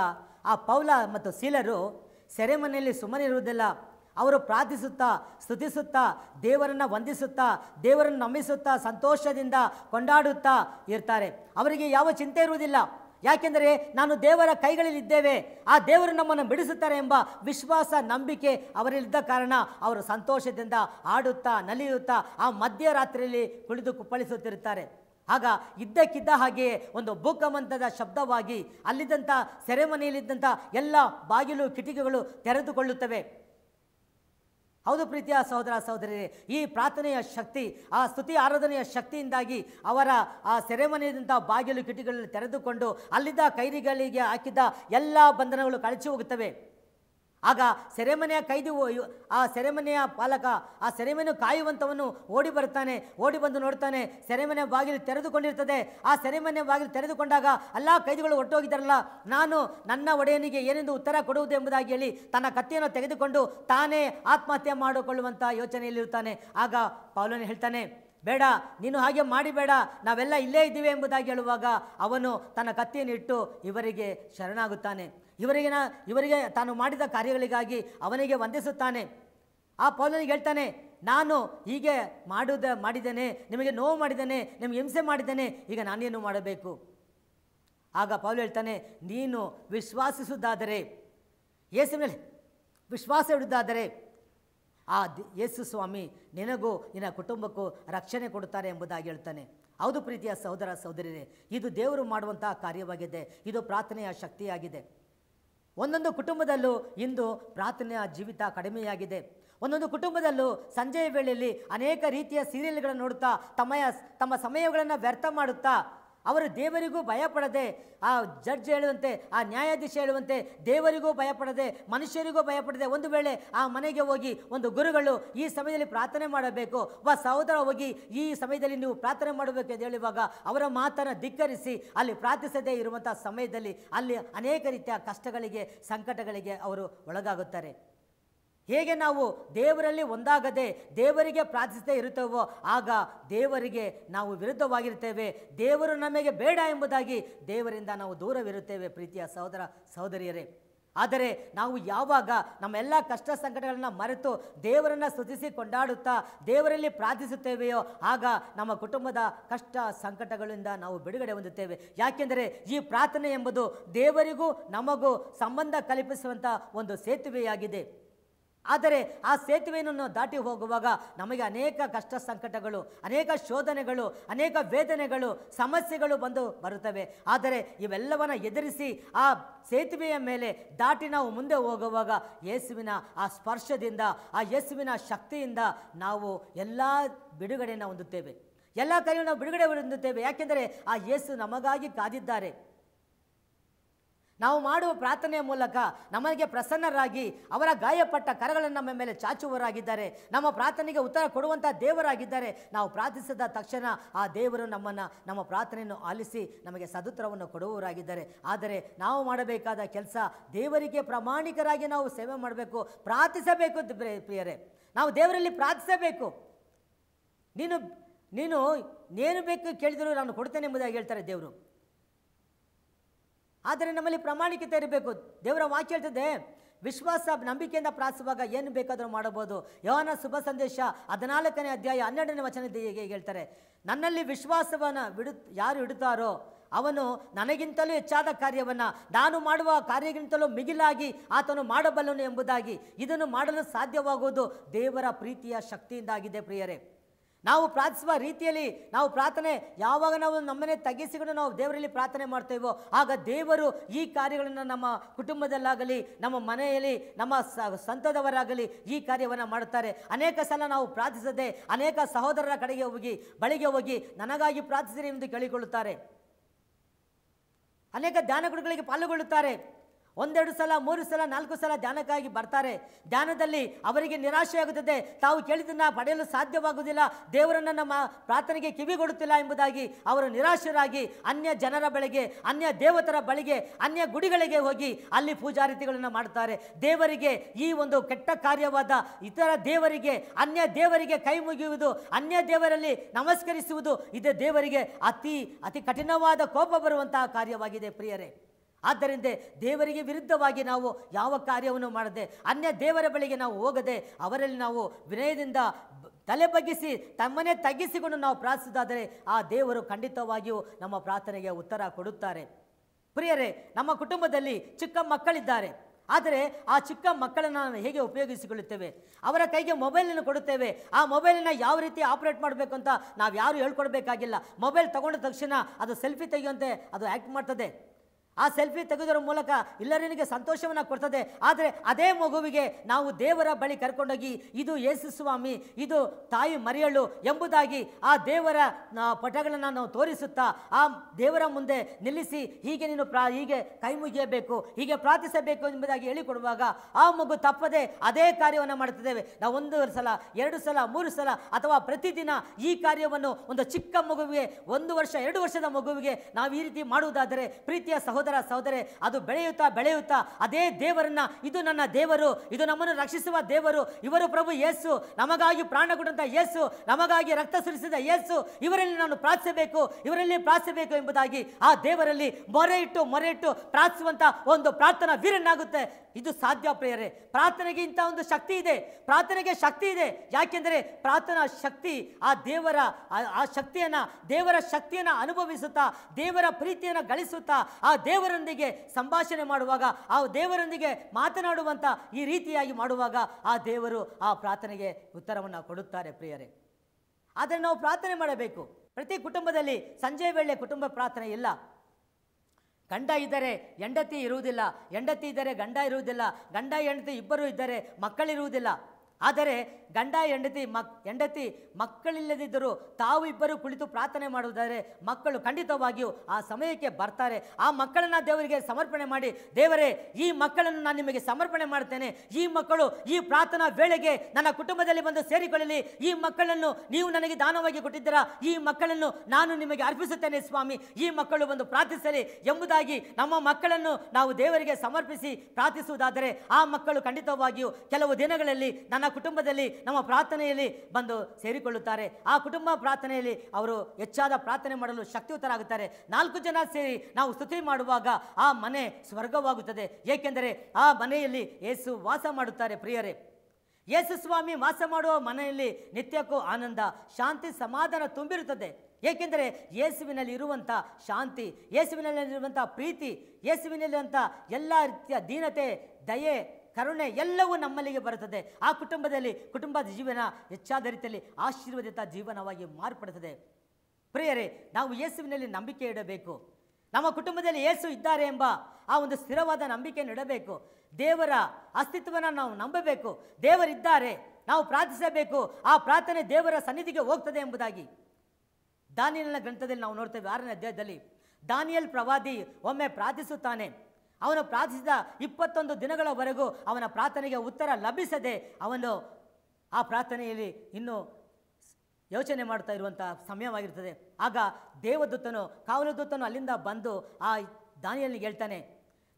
ಆ ಪೌಲ ಮತ್ತು ಸೀಲರು ಸೆರೆಮನೆಯಲ್ಲಿ ಸುಮ್ಮನಿರುವುದಿಲ್ಲ ಅವರು ಪ್ರಾರ್ಥಿಸುತ್ತಾ ಸ್ತುತಿಸುತ್ತಾ ದೇವರನ್ನು ವಂದಿಸುತ್ತಾ ದೇವರನ್ನು ನಂಬಿಸುತ್ತಾ ಸಂತೋಷದಿಂದ ಕೊಂಡಾಡುತ್ತಾ ಇರ್ತಾರೆ ಅವರಿಗೆ ಯಾವ ಚಿಂತೆ ಇರುವುದಿಲ್ಲ ಯಾಕೆಂದರೆ ನಾನು ದೇವರ ಕೈಗಳಲ್ಲಿದ್ದೇವೆ ಆ ದೇವರು ನಮ್ಮನ್ನು ಬಿಡಿಸುತ್ತಾರೆ ಎಂಬ ವಿಶ್ವಾಸ ನಂಬಿಕೆ ಅವರಲ್ಲಿದ್ದ ಕಾರಣ ಅವರು ಸಂತೋಷದಿಂದ ಆಡುತ್ತಾ ನಲಿಯುತ್ತಾ ಆ ಮಧ್ಯರಾತ್ರಿಯಲ್ಲಿ ಕುಳಿದು ಕುಪ್ಪಳಿಸುತ್ತಿರುತ್ತಾರೆ ಆಗ ಇದ್ದಕ್ಕಿದ್ದ ಹಾಗೆಯೇ ಒಂದು ಭೂಕಮಂತದ ಶಬ್ದವಾಗಿ ಅಲ್ಲಿದ್ದಂಥ ಸೆರೆಮನೆಯಲ್ಲಿದ್ದಂಥ ಎಲ್ಲ ಬಾಗಿಲು ಕಿಟಕಿಗಳು ತೆರೆದುಕೊಳ್ಳುತ್ತವೆ ಹೌದು ಪ್ರೀತಿಯ ಸಹೋದರ ಸಹೋದರಿಯರೇ ಈ ಪ್ರಾರ್ಥನೆಯ ಶಕ್ತಿ ಆ ಸ್ತುತಿ ಆರಾಧನೆಯ ಶಕ್ತಿಯಿಂದಾಗಿ ಅವರ ಆ ಸೆರೆಮನೆಯಿಂದ ಬಾಗಿಲು ಕಿಟಿಗಳನ್ನು ತೆರೆದುಕೊಂಡು ಅಲ್ಲಿದ್ದ ಕೈರಿಗಳಿಗೆ ಹಾಕಿದ್ದ ಎಲ್ಲ ಬಂಧನಗಳು ಕಳಚಿ ಹೋಗುತ್ತವೆ ಆಗ ಸೆರೆಮನೆಯ ಕೈದಿ ಆ ಸೆರೆಮನೆಯ ಪಾಲಕ ಆ ಸೆರೆಮನೆ ಕಾಯುವಂಥವನು ಓಡಿ ಬರ್ತಾನೆ ಓಡಿ ಬಂದು ನೋಡ್ತಾನೆ ಸೆರೆಮನೆ ಬಾಗಿಲು ತೆರೆದುಕೊಂಡಿರ್ತದೆ ಆ ಸೆರೆಮನೆ ಬಾಗಿಲು ತೆರೆದುಕೊಂಡಾಗ ಎಲ್ಲ ಕೈದಿಗಳು ಹೋಗಿದ್ದಾರಲ್ಲ ನಾನು ನನ್ನ ಒಡೆಯನಿಗೆ ಏನೆಂದು ಉತ್ತರ ಕೊಡುವುದು ಎಂಬುದಾಗಿ ಹೇಳಿ ತನ್ನ ಕತ್ತಿಯನ್ನು ತೆಗೆದುಕೊಂಡು ತಾನೇ ಆತ್ಮಹತ್ಯೆ ಮಾಡಿಕೊಳ್ಳುವಂಥ ಯೋಚನೆಯಲ್ಲಿರುತ್ತಾನೆ ಆಗ ಪೌಲನು ಹೇಳ್ತಾನೆ ಬೇಡ ನೀನು ಹಾಗೆ ಮಾಡಿಬೇಡ ನಾವೆಲ್ಲ ಇಲ್ಲೇ ಇದ್ದೀವಿ ಎಂಬುದಾಗಿ ಹೇಳುವಾಗ ಅವನು ತನ್ನ ಕತ್ತಿಯನ್ನು ಇಟ್ಟು ಇವರಿಗೆ ಶರಣಾಗುತ್ತಾನೆ ಇವರಿಗಿನ ಇವರಿಗೆ ತಾನು ಮಾಡಿದ ಕಾರ್ಯಗಳಿಗಾಗಿ ಅವನಿಗೆ ವಂದಿಸುತ್ತಾನೆ ಆ ಪೌಲನಿಗೆ ಹೇಳ್ತಾನೆ ನಾನು ಹೀಗೆ ಮಾಡುದ ಮಾಡಿದ್ದೇನೆ ನಿಮಗೆ ನೋವು ಮಾಡಿದ್ದೇನೆ ನಿಮಗೆ ಹಿಂಸೆ ಮಾಡಿದ್ದೇನೆ ಈಗ ನಾನೇನು ಮಾಡಬೇಕು ಆಗ ಪೌಲ್ ಹೇಳ್ತಾನೆ ನೀನು ವಿಶ್ವಾಸಿಸುವುದಾದರೆ ಯೇಸು ಮೇಲೆ ವಿಶ್ವಾಸ ಇಡುವುದಾದರೆ ಆ ಯೇಸು ಸ್ವಾಮಿ ನಿನಗೂ ನಿನ್ನ ಕುಟುಂಬಕ್ಕೂ ರಕ್ಷಣೆ ಕೊಡುತ್ತಾರೆ ಎಂಬುದಾಗಿ ಹೇಳ್ತಾನೆ ಹೌದು ಪ್ರೀತಿಯ ಸಹೋದರ ಸಹೋದರಿಯರೇ ಇದು ದೇವರು ಮಾಡುವಂತಹ ಕಾರ್ಯವಾಗಿದೆ ಇದು ಪ್ರಾರ್ಥನೆಯ ಶಕ್ತಿಯಾಗಿದೆ ಒಂದೊಂದು ಕುಟುಂಬದಲ್ಲೂ ಇಂದು ಪ್ರಾರ್ಥನೆಯ ಜೀವಿತ ಕಡಿಮೆಯಾಗಿದೆ ಒಂದೊಂದು ಕುಟುಂಬದಲ್ಲೂ ಸಂಜೆಯ ವೇಳೆಯಲ್ಲಿ ಅನೇಕ ರೀತಿಯ ಸೀರಿಯಲ್ಗಳನ್ನು ನೋಡುತ್ತಾ ತಮ್ಮ ತಮ್ಮ ಸಮಯಗಳನ್ನು ವ್ಯರ್ಥ ಮಾಡುತ್ತಾ ಅವರು ದೇವರಿಗೂ ಭಯಪಡದೆ ಆ ಜಡ್ಜ್ ಹೇಳುವಂತೆ ಆ ನ್ಯಾಯಾಧೀಶ ಹೇಳುವಂತೆ ದೇವರಿಗೂ ಭಯಪಡದೆ ಮನುಷ್ಯರಿಗೂ ಭಯಪಡದೆ ಒಂದು ವೇಳೆ ಆ ಮನೆಗೆ ಹೋಗಿ ಒಂದು ಗುರುಗಳು ಈ ಸಮಯದಲ್ಲಿ ಪ್ರಾರ್ಥನೆ ಮಾಡಬೇಕು ವ ಸಹೋದರ ಹೋಗಿ ಈ ಸಮಯದಲ್ಲಿ ನೀವು ಪ್ರಾರ್ಥನೆ ಮಾಡಬೇಕು ಎಂದು ಹೇಳುವಾಗ ಅವರ ಮಾತನ್ನು ಧಿಕ್ಕರಿಸಿ ಅಲ್ಲಿ ಪ್ರಾರ್ಥಿಸದೇ ಇರುವಂಥ ಸಮಯದಲ್ಲಿ ಅಲ್ಲಿ ಅನೇಕ ರೀತಿಯ ಕಷ್ಟಗಳಿಗೆ ಸಂಕಟಗಳಿಗೆ ಅವರು ಒಳಗಾಗುತ್ತಾರೆ ಹೇಗೆ ನಾವು ದೇವರಲ್ಲಿ ಒಂದಾಗದೆ ದೇವರಿಗೆ ಪ್ರಾರ್ಥಿಸದೇ ಇರುತ್ತೇವೋ ಆಗ ದೇವರಿಗೆ ನಾವು ವಿರುದ್ಧವಾಗಿರ್ತೇವೆ ದೇವರು ನಮಗೆ ಬೇಡ ಎಂಬುದಾಗಿ ದೇವರಿಂದ ನಾವು ದೂರವಿರುತ್ತೇವೆ ಪ್ರೀತಿಯ ಸಹೋದರ ಸಹೋದರಿಯರೇ ಆದರೆ ನಾವು ಯಾವಾಗ ನಮ್ಮ ಕಷ್ಟ ಸಂಕಟಗಳನ್ನು ಮರೆತು ದೇವರನ್ನು ಸ್ತುತಿಸಿ ಕೊಂಡಾಡುತ್ತಾ ದೇವರಲ್ಲಿ ಪ್ರಾರ್ಥಿಸುತ್ತೇವೆಯೋ ಆಗ ನಮ್ಮ ಕುಟುಂಬದ ಕಷ್ಟ ಸಂಕಟಗಳಿಂದ ನಾವು ಬಿಡುಗಡೆ ಹೊಂದುತ್ತೇವೆ ಯಾಕೆಂದರೆ ಈ ಪ್ರಾರ್ಥನೆ ಎಂಬುದು ದೇವರಿಗೂ ನಮಗೂ ಸಂಬಂಧ ಕಲ್ಪಿಸುವಂಥ ಒಂದು ಸೇತುವೆಯಾಗಿದೆ ಆದರೆ ಆ ಸೇತುವೆಯನ್ನು ದಾಟಿ ಹೋಗುವಾಗ ನಮಗೆ ಅನೇಕ ಕಷ್ಟ ಸಂಕಟಗಳು ಅನೇಕ ಶೋಧನೆಗಳು ಅನೇಕ ವೇದನೆಗಳು ಸಮಸ್ಯೆಗಳು ಬಂದು ಬರುತ್ತವೆ ಆದರೆ ಇವೆಲ್ಲವನ್ನು ಎದುರಿಸಿ ಆ ಸೇತುವೆಯ ಮೇಲೆ ದಾಟಿ ನಾವು ಮುಂದೆ ಹೋಗುವಾಗ ಯೇಸುವಿನ ಆ ಸ್ಪರ್ಶದಿಂದ ಆ ಯೇಸುವಿನ ಶಕ್ತಿಯಿಂದ ನಾವು ಎಲ್ಲ ಬಿಡುಗಡೆಯನ್ನು ಹೊಂದುತ್ತೇವೆ ಎಲ್ಲ ಕರೆಯೂ ನಾವು ಬಿಡುಗಡೆ ಹೊಂದುತ್ತೇವೆ ಯಾಕೆಂದರೆ ಆ ಯೇಸು ನಮಗಾಗಿ ಕಾದಿದ್ದಾರೆ ನಾವು ಮಾಡುವ ಪ್ರಾರ್ಥನೆಯ ಮೂಲಕ ನಮಗೆ ಪ್ರಸನ್ನರಾಗಿ ಅವರ ಗಾಯಪಟ್ಟ ಕರಗಳನ್ನು ನಮ್ಮ ಮೇಲೆ ಚಾಚುವರಾಗಿದ್ದಾರೆ ನಮ್ಮ ಪ್ರಾರ್ಥನೆಗೆ ಉತ್ತರ ಕೊಡುವಂಥ ದೇವರಾಗಿದ್ದಾರೆ ನಾವು ಪ್ರಾರ್ಥಿಸಿದ ತಕ್ಷಣ ಆ ದೇವರು ನಮ್ಮನ್ನು ನಮ್ಮ ಪ್ರಾರ್ಥನೆಯನ್ನು ಆಲಿಸಿ ನಮಗೆ ಸದುತ್ತರವನ್ನು ಕೊಡುವವರಾಗಿದ್ದಾರೆ ಆದರೆ ನಾವು ಮಾಡಬೇಕಾದ ಕೆಲಸ ದೇವರಿಗೆ ಪ್ರಾಮಾಣಿಕರಾಗಿ ನಾವು ಸೇವೆ ಮಾಡಬೇಕು ಪ್ರಾರ್ಥಿಸಬೇಕು ಪ್ರಿಯರೇ ನಾವು ದೇವರಲ್ಲಿ ಪ್ರಾರ್ಥಿಸಬೇಕು ನೀನು ನೀನು ಏನು ಬೇಕು ಕೇಳಿದರೂ ನಾನು ಕೊಡ್ತೇನೆ ಎಂಬುದಾಗಿ ಹೇಳ್ತಾರೆ ದೇವರು ಆದರೆ ನಮ್ಮಲ್ಲಿ ಪ್ರಾಮಾಣಿಕತೆ ಇರಬೇಕು ದೇವರ ವಾಕ್ಯ ಹೇಳ್ತದೆ ವಿಶ್ವಾಸ ನಂಬಿಕೆಯಿಂದ ಪ್ರಾರ್ಥಿಸುವಾಗ ಏನು ಬೇಕಾದರೂ ಮಾಡಬಹುದು ಯವನ ಶುಭ ಸಂದೇಶ ಹದಿನಾಲ್ಕನೇ ಅಧ್ಯಾಯ ಹನ್ನೆರಡನೇ ವಚನ ಹೇಗೆ ಹೇಳ್ತಾರೆ ನನ್ನಲ್ಲಿ ವಿಶ್ವಾಸವನ್ನು ಬಿಡು ಯಾರು ಇಡುತ್ತಾರೋ ಅವನು ನನಗಿಂತಲೂ ಹೆಚ್ಚಾದ ಕಾರ್ಯವನ್ನು ನಾನು ಮಾಡುವ ಕಾರ್ಯಗಿಂತಲೂ ಮಿಗಿಲಾಗಿ ಆತನು ಮಾಡಬಲ್ಲನು ಎಂಬುದಾಗಿ ಇದನ್ನು ಮಾಡಲು ಸಾಧ್ಯವಾಗುವುದು ದೇವರ ಪ್ರೀತಿಯ ಶಕ್ತಿಯಿಂದಾಗಿದೆ ಪ್ರಿಯರೇ ನಾವು ಪ್ರಾರ್ಥಿಸುವ ರೀತಿಯಲ್ಲಿ ನಾವು ಪ್ರಾರ್ಥನೆ ಯಾವಾಗ ನಾವು ನಮ್ಮನೆ ತಗ್ಗಿಸಿಕೊಂಡು ನಾವು ದೇವರಲ್ಲಿ ಪ್ರಾರ್ಥನೆ ಮಾಡ್ತೇವೋ ಆಗ ದೇವರು ಈ ಕಾರ್ಯಗಳನ್ನು ನಮ್ಮ ಕುಟುಂಬದಲ್ಲಾಗಲಿ ನಮ್ಮ ಮನೆಯಲ್ಲಿ ನಮ್ಮ ಸಂತದವರಾಗಲಿ ಈ ಕಾರ್ಯವನ್ನು ಮಾಡುತ್ತಾರೆ ಅನೇಕ ಸಲ ನಾವು ಪ್ರಾರ್ಥಿಸದೆ ಅನೇಕ ಸಹೋದರರ ಕಡೆಗೆ ಹೋಗಿ ಬಳಿಗೆ ಹೋಗಿ ನನಗಾಗಿ ಪ್ರಾರ್ಥಿಸಿರಿ ಎಂದು ಕೇಳಿಕೊಳ್ಳುತ್ತಾರೆ ಅನೇಕ ಧ್ಯಾನಗುರುಗಳಿಗೆ ಪಾಲುಗೊಳ್ಳುತ್ತಾರೆ ಒಂದೆರಡು ಸಲ ಮೂರು ಸಲ ನಾಲ್ಕು ಸಲ ಧ್ಯಾನಕ್ಕಾಗಿ ಬರ್ತಾರೆ ಧ್ಯಾನದಲ್ಲಿ ಅವರಿಗೆ ನಿರಾಶೆಯಾಗುತ್ತದೆ ತಾವು ಕೇಳಿದ್ದನ್ನು ಪಡೆಯಲು ಸಾಧ್ಯವಾಗುವುದಿಲ್ಲ ದೇವರನ್ನು ನಮ್ಮ ಪ್ರಾರ್ಥನೆಗೆ ಕಿವಿಗೊಡುತ್ತಿಲ್ಲ ಎಂಬುದಾಗಿ ಅವರು ನಿರಾಶರಾಗಿ ಅನ್ಯ ಜನರ ಬಳಿಗೆ ಅನ್ಯ ದೇವತರ ಬಳಿಗೆ ಅನ್ಯ ಗುಡಿಗಳಿಗೆ ಹೋಗಿ ಅಲ್ಲಿ ಪೂಜಾರಿತಿಗಳನ್ನು ಮಾಡುತ್ತಾರೆ ದೇವರಿಗೆ ಈ ಒಂದು ಕೆಟ್ಟ ಕಾರ್ಯವಾದ ಇತರ ದೇವರಿಗೆ ಅನ್ಯ ದೇವರಿಗೆ ಕೈ ಮುಗಿಯುವುದು ಅನ್ಯ ದೇವರಲ್ಲಿ ನಮಸ್ಕರಿಸುವುದು ಇದು ದೇವರಿಗೆ ಅತಿ ಅತಿ ಕಠಿಣವಾದ ಕೋಪ ಬರುವಂತಹ ಕಾರ್ಯವಾಗಿದೆ ಪ್ರಿಯರೇ ಆದ್ದರಿಂದ ದೇವರಿಗೆ ವಿರುದ್ಧವಾಗಿ ನಾವು ಯಾವ ಕಾರ್ಯವನ್ನು ಮಾಡದೆ ಅನ್ಯ ದೇವರ ಬಳಿಗೆ ನಾವು ಹೋಗದೆ ಅವರಲ್ಲಿ ನಾವು ವಿನಯದಿಂದ ತಲೆ ಬಗ್ಗಿಸಿ ತಮ್ಮನ್ನೇ ತಗ್ಗಿಸಿಕೊಂಡು ನಾವು ಪ್ರಾರ್ಥಿಸೋದಾದರೆ ಆ ದೇವರು ಖಂಡಿತವಾಗಿಯೂ ನಮ್ಮ ಪ್ರಾರ್ಥನೆಗೆ ಉತ್ತರ ಕೊಡುತ್ತಾರೆ ಪ್ರಿಯರೇ ನಮ್ಮ ಕುಟುಂಬದಲ್ಲಿ ಚಿಕ್ಕ ಮಕ್ಕಳಿದ್ದಾರೆ ಆದರೆ ಆ ಚಿಕ್ಕ ಮಕ್ಕಳನ್ನು ನಾನು ಹೇಗೆ ಉಪಯೋಗಿಸಿಕೊಳ್ಳುತ್ತೇವೆ ಅವರ ಕೈಗೆ ಮೊಬೈಲನ್ನು ಕೊಡುತ್ತೇವೆ ಆ ಮೊಬೈಲನ್ನು ಯಾವ ರೀತಿ ಆಪ್ರೇಟ್ ಮಾಡಬೇಕು ಅಂತ ನಾವು ಯಾರು ಹೇಳ್ಕೊಡ್ಬೇಕಾಗಿಲ್ಲ ಮೊಬೈಲ್ ತಗೊಂಡ ತಕ್ಷಣ ಅದು ಸೆಲ್ಫಿ ತೆಗೆಯುವಂತೆ ಅದು ಆ್ಯಕ್ಟ್ ಮಾಡ್ತದೆ ಆ ಸೆಲ್ಫಿ ತೆಗೆದರ ಮೂಲಕ ಎಲ್ಲರಿಗೆ ಸಂತೋಷವನ್ನು ಕೊಡ್ತದೆ ಆದರೆ ಅದೇ ಮಗುವಿಗೆ ನಾವು ದೇವರ ಬಳಿ ಕರ್ಕೊಂಡೋಗಿ ಇದು ಯೇಸು ಸ್ವಾಮಿ ಇದು ತಾಯಿ ಮರಿಯಳು ಎಂಬುದಾಗಿ ಆ ದೇವರ ಪಟಗಳನ್ನು ನಾವು ತೋರಿಸುತ್ತಾ ಆ ದೇವರ ಮುಂದೆ ನಿಲ್ಲಿಸಿ ಹೀಗೆ ನೀನು ಪ್ರಾ ಹೀಗೆ ಕೈ ಮುಗಿಯಬೇಕು ಹೀಗೆ ಪ್ರಾರ್ಥಿಸಬೇಕು ಎಂಬುದಾಗಿ ಹೇಳಿಕೊಡುವಾಗ ಆ ಮಗು ತಪ್ಪದೆ ಅದೇ ಕಾರ್ಯವನ್ನು ಮಾಡುತ್ತಿದ್ದೇವೆ ನಾವು ಒಂದು ಸಲ ಎರಡು ಸಲ ಮೂರು ಸಲ ಅಥವಾ ಪ್ರತಿದಿನ ಈ ಕಾರ್ಯವನ್ನು ಒಂದು ಚಿಕ್ಕ ಮಗುವಿಗೆ ಒಂದು ವರ್ಷ ಎರಡು ವರ್ಷದ ಮಗುವಿಗೆ ನಾವು ಈ ರೀತಿ ಮಾಡುವುದಾದರೆ ಪ್ರೀತಿಯ ಸಹೋದರ ಸಹೋದರ ಸಹೋದರಿ ಅದು ಬೆಳೆಯುತ್ತಾ ಬೆಳೆಯುತ್ತಾ ಅದೇ ದೇವರನ್ನ ಇದು ನನ್ನ ದೇವರು ಇದು ನಮ್ಮನ್ನು ರಕ್ಷಿಸುವ ದೇವರು ಇವರು ಪ್ರಭು ಯೇಸು ನಮಗಾಗಿ ಪ್ರಾಣ ಕೊಟ್ಟಂತ ಯೇಸು ನಮಗಾಗಿ ರಕ್ತ ಸುರಿಸಿದ ಯೇಸು ಇವರಲ್ಲಿ ನಾನು ಪ್ರಾರ್ಥಿಸಬೇಕು ಇವರಲ್ಲಿ ಪ್ರಾರ್ಥಿಸಬೇಕು ಎಂಬುದಾಗಿ ಆ ದೇವರಲ್ಲಿ ಮೊರೆ ಇಟ್ಟು ಮೊರೆ ಇಟ್ಟು ಪ್ರಾರ್ಥಿಸುವಂತ ಒಂದು ಪ್ರಾರ್ಥನಾ ವೀರನ್ನಾಗುತ್ತೆ ಇದು ಸಾಧ್ಯ ಪ್ರಿಯರೇ ಪ್ರಾರ್ಥನೆಗೆ ಇಂತಹ ಒಂದು ಶಕ್ತಿ ಇದೆ ಪ್ರಾರ್ಥನೆಗೆ ಶಕ್ತಿ ಇದೆ ಯಾಕೆಂದರೆ ಪ್ರಾರ್ಥನಾ ಶಕ್ತಿ ಆ ದೇವರ ಆ ಶಕ್ತಿಯನ್ನ ದೇವರ ಶಕ್ತಿಯನ್ನು ಅನುಭವಿಸುತ್ತಾ ದೇವರ ಪ್ರೀತಿಯನ್ನು ಗಳಿಸುತ್ತಾ ಆ ದೇವರೊಂದಿಗೆ ಸಂಭಾಷಣೆ ಮಾಡುವಾಗ ಆ ದೇವರೊಂದಿಗೆ ಮಾತನಾಡುವಂಥ ಈ ರೀತಿಯಾಗಿ ಮಾಡುವಾಗ ಆ ದೇವರು ಆ ಪ್ರಾರ್ಥನೆಗೆ ಉತ್ತರವನ್ನು ಕೊಡುತ್ತಾರೆ ಪ್ರಿಯರೇ ಆದರೆ ನಾವು ಪ್ರಾರ್ಥನೆ ಮಾಡಬೇಕು ಪ್ರತಿ ಕುಟುಂಬದಲ್ಲಿ ಸಂಜೆ ವೇಳೆ ಕುಟುಂಬ ಪ್ರಾರ್ಥನೆ ಇಲ್ಲ ಗಂಡ ಇದ್ದರೆ ಹೆಂಡತಿ ಇರುವುದಿಲ್ಲ ಹೆಂಡತಿ ಇದ್ದರೆ ಗಂಡ ಇರುವುದಿಲ್ಲ ಗಂಡ ಹೆಂಡತಿ ಇಬ್ಬರು ಇದ್ದರೆ ಮಕ್ಕಳಿರುವುದಿಲ್ಲ ಆದರೆ ಗಂಡ ಹೆಂಡತಿ ಮಕ್ ಹೆಂಡತಿ ಮಕ್ಕಳಿಲ್ಲದಿದ್ದರೂ ತಾವು ಇಬ್ಬರು ಕುಳಿತು ಪ್ರಾರ್ಥನೆ ಮಾಡುವುದಾದರೆ ಮಕ್ಕಳು ಖಂಡಿತವಾಗಿಯೂ ಆ ಸಮಯಕ್ಕೆ ಬರ್ತಾರೆ ಆ ಮಕ್ಕಳನ್ನು ದೇವರಿಗೆ ಸಮರ್ಪಣೆ ಮಾಡಿ ದೇವರೇ ಈ ಮಕ್ಕಳನ್ನು ನಾನು ನಿಮಗೆ ಸಮರ್ಪಣೆ ಮಾಡ್ತೇನೆ ಈ ಮಕ್ಕಳು ಈ ಪ್ರಾರ್ಥನಾ ವೇಳೆಗೆ ನನ್ನ ಕುಟುಂಬದಲ್ಲಿ ಬಂದು ಸೇರಿಕೊಳ್ಳಲಿ ಈ ಮಕ್ಕಳನ್ನು ನೀವು ನನಗೆ ದಾನವಾಗಿ ಕೊಟ್ಟಿದ್ದೀರಾ ಈ ಮಕ್ಕಳನ್ನು ನಾನು ನಿಮಗೆ ಅರ್ಪಿಸುತ್ತೇನೆ ಸ್ವಾಮಿ ಈ ಮಕ್ಕಳು ಬಂದು ಪ್ರಾರ್ಥಿಸಲಿ ಎಂಬುದಾಗಿ ನಮ್ಮ ಮಕ್ಕಳನ್ನು ನಾವು ದೇವರಿಗೆ ಸಮರ್ಪಿಸಿ ಪ್ರಾರ್ಥಿಸುವುದಾದರೆ ಆ ಮಕ್ಕಳು ಖಂಡಿತವಾಗಿಯೂ ಕೆಲವು ದಿನಗಳಲ್ಲಿ ನನ್ನ ಕುಟುಂಬದಲ್ಲಿ ನಮ್ಮ ಪ್ರಾರ್ಥನೆಯಲ್ಲಿ ಬಂದು ಸೇರಿಕೊಳ್ಳುತ್ತಾರೆ ಆ ಕುಟುಂಬ ಪ್ರಾರ್ಥನೆಯಲ್ಲಿ ಅವರು ಹೆಚ್ಚಾದ ಪ್ರಾರ್ಥನೆ ಮಾಡಲು ಶಕ್ತಿಯುತರಾಗುತ್ತಾರೆ ನಾಲ್ಕು ಜನ ಸೇರಿ ನಾವು ಸ್ತುತಿ ಮಾಡುವಾಗ ಆ ಮನೆ ಸ್ವರ್ಗವಾಗುತ್ತದೆ ಏಕೆಂದರೆ ಆ ಮನೆಯಲ್ಲಿ ಯೇಸು ವಾಸ ಮಾಡುತ್ತಾರೆ ಪ್ರಿಯರೇ ಯೇಸು ಸ್ವಾಮಿ ವಾಸ ಮಾಡುವ ಮನೆಯಲ್ಲಿ ನಿತ್ಯಕ್ಕೂ ಆನಂದ ಶಾಂತಿ ಸಮಾಧಾನ ತುಂಬಿರುತ್ತದೆ ಏಕೆಂದರೆ ಯೇಸುವಿನಲ್ಲಿ ಇರುವಂಥ ಶಾಂತಿ ಯೇಸುವಿನಲ್ಲಿರುವಂಥ ಪ್ರೀತಿ ಯೇಸುವಿನಲ್ಲಿರುವಂಥ ಎಲ್ಲ ರೀತಿಯ ದೀನತೆ ದಯೆ ಕರುಣೆ ಎಲ್ಲವೂ ನಮ್ಮಲ್ಲಿಗೆ ಬರುತ್ತದೆ ಆ ಕುಟುಂಬದಲ್ಲಿ ಕುಟುಂಬದ ಜೀವನ ಹೆಚ್ಚಾದ ರೀತಿಯಲ್ಲಿ ಆಶೀರ್ವದಿತ ಜೀವನವಾಗಿ ಮಾರ್ಪಡುತ್ತದೆ ಪ್ರಿಯರೇ ನಾವು ಯೇಸುವಿನಲ್ಲಿ ನಂಬಿಕೆ ಇಡಬೇಕು ನಮ್ಮ ಕುಟುಂಬದಲ್ಲಿ ಯೇಸು ಇದ್ದಾರೆ ಎಂಬ ಆ ಒಂದು ಸ್ಥಿರವಾದ ನಂಬಿಕೆಯನ್ನು ಇಡಬೇಕು ದೇವರ ಅಸ್ತಿತ್ವವನ್ನು ನಾವು ನಂಬಬೇಕು ದೇವರಿದ್ದಾರೆ ನಾವು ಪ್ರಾರ್ಥಿಸಬೇಕು ಆ ಪ್ರಾರ್ಥನೆ ದೇವರ ಸನ್ನಿಧಿಗೆ ಹೋಗ್ತದೆ ಎಂಬುದಾಗಿ ದಾನಿಯಲ್ನ ಗ್ರಂಥದಲ್ಲಿ ನಾವು ನೋಡ್ತೇವೆ ಆರನೇ ಅಧ್ಯಾಯದಲ್ಲಿ ದಾನಿಯಲ್ ಪ್ರವಾದಿ ಒಮ್ಮೆ ಪ್ರಾರ್ಥಿಸುತ್ತಾನೆ ಅವನು ಪ್ರಾರ್ಥಿಸಿದ ಇಪ್ಪತ್ತೊಂದು ದಿನಗಳವರೆಗೂ ಅವನ ಪ್ರಾರ್ಥನೆಗೆ ಉತ್ತರ ಲಭಿಸದೆ ಅವನು ಆ ಪ್ರಾರ್ಥನೆಯಲ್ಲಿ ಇನ್ನೂ ಯೋಚನೆ ಮಾಡ್ತಾ ಇರುವಂಥ ಸಮಯವಾಗಿರ್ತದೆ ಆಗ ದೇವದೂತನು ಕಾವಲುದೂತನು ಅಲ್ಲಿಂದ ಬಂದು ಆ ದಾನಿಯಲ್ಲಿ ಹೇಳ್ತಾನೆ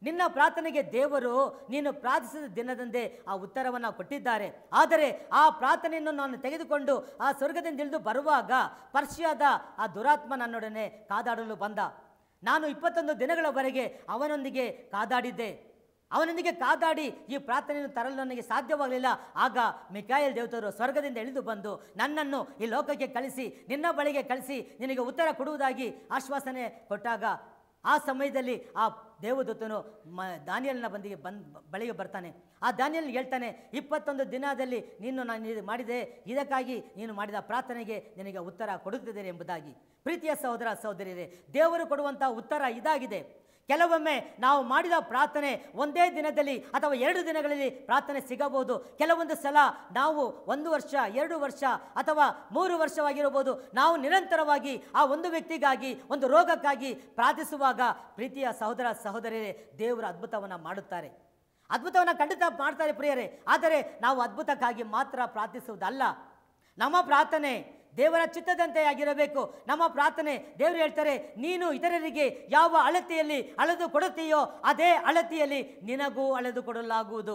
ನಿನ್ನ ಪ್ರಾರ್ಥನೆಗೆ ದೇವರು ನೀನು ಪ್ರಾರ್ಥಿಸಿದ ದಿನದಂದೇ ಆ ಉತ್ತರವನ್ನು ಕೊಟ್ಟಿದ್ದಾರೆ ಆದರೆ ಆ ಪ್ರಾರ್ಥನೆಯನ್ನು ನಾನು ತೆಗೆದುಕೊಂಡು ಆ ಸ್ವರ್ಗದಿಂದ ಇಳಿದು ಬರುವಾಗ ಪರ್ಷಿಯಾದ ಆ ದುರಾತ್ಮ ನನ್ನೊಡನೆ ಕಾದಾಡಲು ಬಂದ ನಾನು ಇಪ್ಪತ್ತೊಂದು ದಿನಗಳವರೆಗೆ ಅವನೊಂದಿಗೆ ಕಾದಾಡಿದ್ದೆ ಅವನೊಂದಿಗೆ ಕಾದಾಡಿ ಈ ಪ್ರಾರ್ಥನೆಯನ್ನು ತರಲು ನನಗೆ ಸಾಧ್ಯವಾಗಲಿಲ್ಲ ಆಗ ಮಿಕಾಯಲ್ ದೇವತರು ಸ್ವರ್ಗದಿಂದ ಇಳಿದು ಬಂದು ನನ್ನನ್ನು ಈ ಲೋಕಕ್ಕೆ ಕಳಿಸಿ ನಿನ್ನ ಬಳಿಗೆ ಕಳಿಸಿ ನಿನಗೆ ಉತ್ತರ ಕೊಡುವುದಾಗಿ ಆಶ್ವಾಸನೆ ಕೊಟ್ಟಾಗ ಆ ಸಮಯದಲ್ಲಿ ಆ ದೇವದೂತನು ಮ ದಾನಿಯಲ್ನ ಬಂದಿಗೆ ಬಂದು ಬಳಿಗೆ ಬರ್ತಾನೆ ಆ ದಾನಿಯಲ್ ಹೇಳ್ತಾನೆ ಇಪ್ಪತ್ತೊಂದು ದಿನದಲ್ಲಿ ನೀನು ನಾನು ಇದು ಮಾಡಿದೆ ಇದಕ್ಕಾಗಿ ನೀನು ಮಾಡಿದ ಪ್ರಾರ್ಥನೆಗೆ ನಿನಗೆ ಉತ್ತರ ಕೊಡುತ್ತಿದ್ದೇನೆ ಎಂಬುದಾಗಿ ಪ್ರೀತಿಯ ಸಹೋದರ ಸಹೋದರಿಯರೇ ದೇವರು ಕೊಡುವಂಥ ಉತ್ತರ ಇದಾಗಿದೆ ಕೆಲವೊಮ್ಮೆ ನಾವು ಮಾಡಿದ ಪ್ರಾರ್ಥನೆ ಒಂದೇ ದಿನದಲ್ಲಿ ಅಥವಾ ಎರಡು ದಿನಗಳಲ್ಲಿ ಪ್ರಾರ್ಥನೆ ಸಿಗಬಹುದು ಕೆಲವೊಂದು ಸಲ ನಾವು ಒಂದು ವರ್ಷ ಎರಡು ವರ್ಷ ಅಥವಾ ಮೂರು ವರ್ಷವಾಗಿರಬಹುದು ನಾವು ನಿರಂತರವಾಗಿ ಆ ಒಂದು ವ್ಯಕ್ತಿಗಾಗಿ ಒಂದು ರೋಗಕ್ಕಾಗಿ ಪ್ರಾರ್ಥಿಸುವಾಗ ಪ್ರೀತಿಯ ಸಹೋದರ ಸಹೋದರಿಯರೇ ದೇವರ ಅದ್ಭುತವನ್ನು ಮಾಡುತ್ತಾರೆ ಅದ್ಭುತವನ್ನು ಖಂಡಿತ ಮಾಡ್ತಾರೆ ಪ್ರಿಯರೇ ಆದರೆ ನಾವು ಅದ್ಭುತಕ್ಕಾಗಿ ಮಾತ್ರ ಪ್ರಾರ್ಥಿಸುವುದಲ್ಲ ನಮ್ಮ ಪ್ರಾರ್ಥನೆ ದೇವರ ಚಿತ್ತದಂತೆ ಆಗಿರಬೇಕು ನಮ್ಮ ಪ್ರಾರ್ಥನೆ ದೇವರು ಹೇಳ್ತಾರೆ ನೀನು ಇತರರಿಗೆ ಯಾವ ಅಳತೆಯಲ್ಲಿ ಅಳೆದು ಕೊಡುತ್ತೀಯೋ ಅದೇ ಅಳತೆಯಲ್ಲಿ ನಿನಗೂ ಅಳೆದು ಕೊಡಲಾಗುವುದು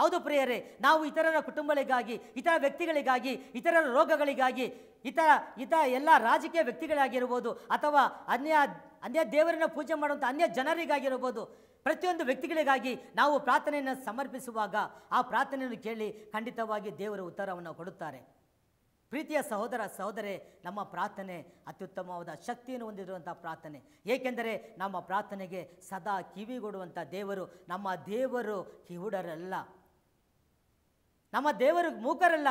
ಹೌದು ಪ್ರಿಯರೇ ನಾವು ಇತರರ ಕುಟುಂಬಗಳಿಗಾಗಿ ಇತರ ವ್ಯಕ್ತಿಗಳಿಗಾಗಿ ಇತರರ ರೋಗಗಳಿಗಾಗಿ ಇತರ ಇತರ ಎಲ್ಲ ರಾಜಕೀಯ ವ್ಯಕ್ತಿಗಳಾಗಿರ್ಬೋದು ಅಥವಾ ಅನ್ಯ ಅನ್ಯ ದೇವರನ್ನು ಪೂಜೆ ಮಾಡುವಂಥ ಅನ್ಯ ಜನರಿಗಾಗಿರ್ಬೋದು ಪ್ರತಿಯೊಂದು ವ್ಯಕ್ತಿಗಳಿಗಾಗಿ ನಾವು ಪ್ರಾರ್ಥನೆಯನ್ನು ಸಮರ್ಪಿಸುವಾಗ ಆ ಪ್ರಾರ್ಥನೆಯನ್ನು ಕೇಳಿ ಖಂಡಿತವಾಗಿ ದೇವರು ಉತ್ತರವನ್ನು ಕೊಡುತ್ತಾರೆ ಪ್ರೀತಿಯ ಸಹೋದರ ಸಹೋದರೆ ನಮ್ಮ ಪ್ರಾರ್ಥನೆ ಅತ್ಯುತ್ತಮವಾದ ಶಕ್ತಿಯನ್ನು ಹೊಂದಿರುವಂಥ ಪ್ರಾರ್ಥನೆ ಏಕೆಂದರೆ ನಮ್ಮ ಪ್ರಾರ್ಥನೆಗೆ ಸದಾ ಕಿವಿಗೊಡುವಂಥ ದೇವರು ನಮ್ಮ ದೇವರು ಕಿವುಡರಲ್ಲ ನಮ್ಮ ದೇವರು ಮೂಕರಲ್ಲ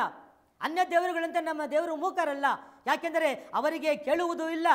ಅನ್ಯ ದೇವರುಗಳಂತೆ ನಮ್ಮ ದೇವರು ಮೂಕರಲ್ಲ ಯಾಕೆಂದರೆ ಅವರಿಗೆ ಕೇಳುವುದೂ ಇಲ್ಲ